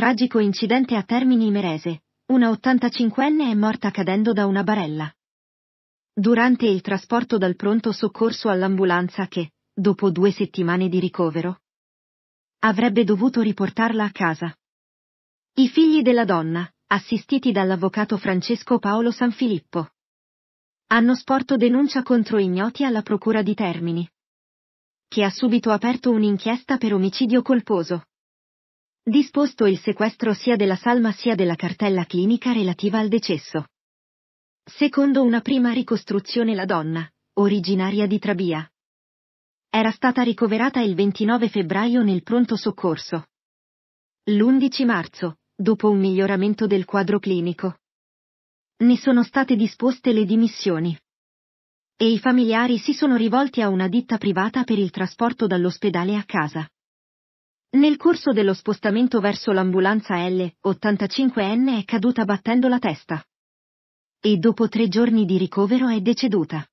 Tragico incidente a Termini Merese. Una 85enne è morta cadendo da una barella. Durante il trasporto dal pronto soccorso all'ambulanza che, dopo due settimane di ricovero, avrebbe dovuto riportarla a casa. I figli della donna, assistiti dall'avvocato Francesco Paolo Sanfilippo, hanno sporto denuncia contro ignoti alla Procura di Termini, che ha subito aperto un'inchiesta per omicidio colposo. Disposto il sequestro sia della salma sia della cartella clinica relativa al decesso. Secondo una prima ricostruzione la donna, originaria di Trabia, era stata ricoverata il 29 febbraio nel pronto soccorso. L'11 marzo, dopo un miglioramento del quadro clinico, ne sono state disposte le dimissioni. E i familiari si sono rivolti a una ditta privata per il trasporto dall'ospedale a casa. Nel corso dello spostamento verso l'ambulanza L, 85 n è caduta battendo la testa. E dopo tre giorni di ricovero è deceduta.